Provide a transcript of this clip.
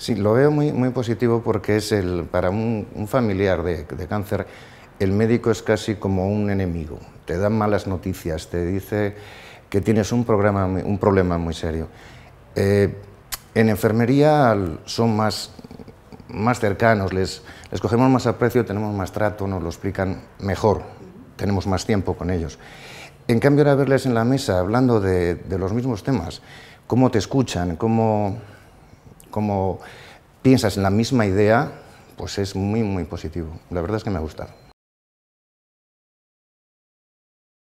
Sí, lo veo muy, muy positivo porque es el, para un, familiar de, cáncer, el médico es casi como un enemigo. Te dan malas noticias, te dice que tienes un, programa, un problema muy serio. Eh, en enfermería son más, más cercanos, les, les cogemos más aprecio, tenemos más trato, nos lo explican mejor, tenemos más tiempo con ellos. En cambio, ahora verles en la mesa hablando de los mismos temas, cómo te escuchan, cómo como piensas en la misma idea, pues es muy, muy positivo. La verdad es que me ha gustado.